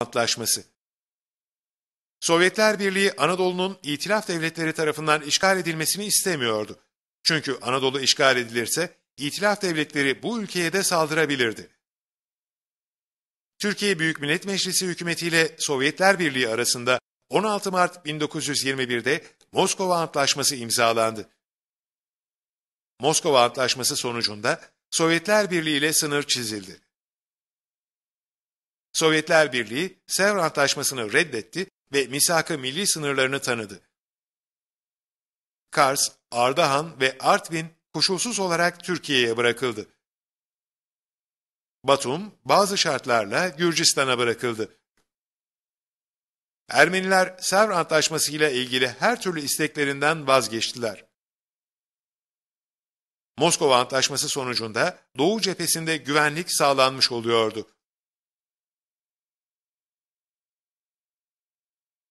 Antlaşması Sovyetler Birliği Anadolu'nun itilaf devletleri tarafından işgal edilmesini istemiyordu. Çünkü Anadolu işgal edilirse itilaf devletleri bu ülkeye de saldırabilirdi. Türkiye Büyük Millet Meclisi hükümetiyle Sovyetler Birliği arasında 16 Mart 1921'de Moskova Antlaşması imzalandı. Moskova Antlaşması sonucunda Sovyetler Birliği ile sınır çizildi. Sovyetler Birliği Sevr Antlaşması'nı reddetti ve misak-ı milli sınırlarını tanıdı. Kars, Ardahan ve Artvin koşulsuz olarak Türkiye'ye bırakıldı. Batum bazı şartlarla Gürcistan'a bırakıldı. Ermeniler Sevr Antlaşması ile ilgili her türlü isteklerinden vazgeçtiler. Moskova Antlaşması sonucunda Doğu cephesinde güvenlik sağlanmış oluyordu.